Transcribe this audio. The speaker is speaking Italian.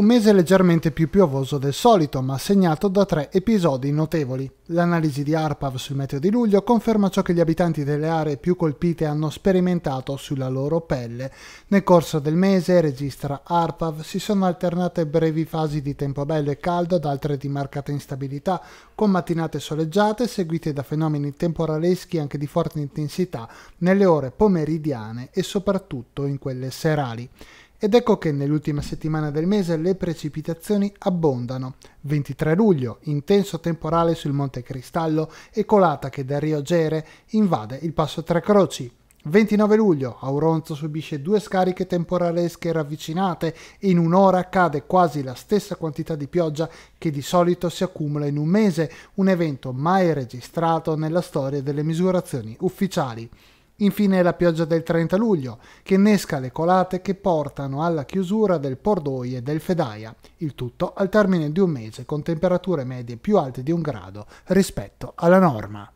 Un mese leggermente più piovoso del solito, ma segnato da tre episodi notevoli. L'analisi di ARPAV sul meteo di luglio conferma ciò che gli abitanti delle aree più colpite hanno sperimentato sulla loro pelle. Nel corso del mese, registra ARPAV, si sono alternate brevi fasi di tempo bello e caldo ad altre di marcata instabilità, con mattinate soleggiate seguite da fenomeni temporaleschi anche di forte intensità nelle ore pomeridiane e soprattutto in quelle serali. Ed ecco che nell'ultima settimana del mese le precipitazioni abbondano. 23 luglio, intenso temporale sul Monte Cristallo e colata che da Rio Gere invade il Passo Tre Croci. 29 luglio, Auronzo subisce due scariche temporalesche ravvicinate e in un'ora cade quasi la stessa quantità di pioggia che di solito si accumula in un mese, un evento mai registrato nella storia delle misurazioni ufficiali. Infine la pioggia del 30 luglio, che innesca le colate che portano alla chiusura del Pordoi e del Fedaia, il tutto al termine di un mese con temperature medie più alte di un grado rispetto alla norma.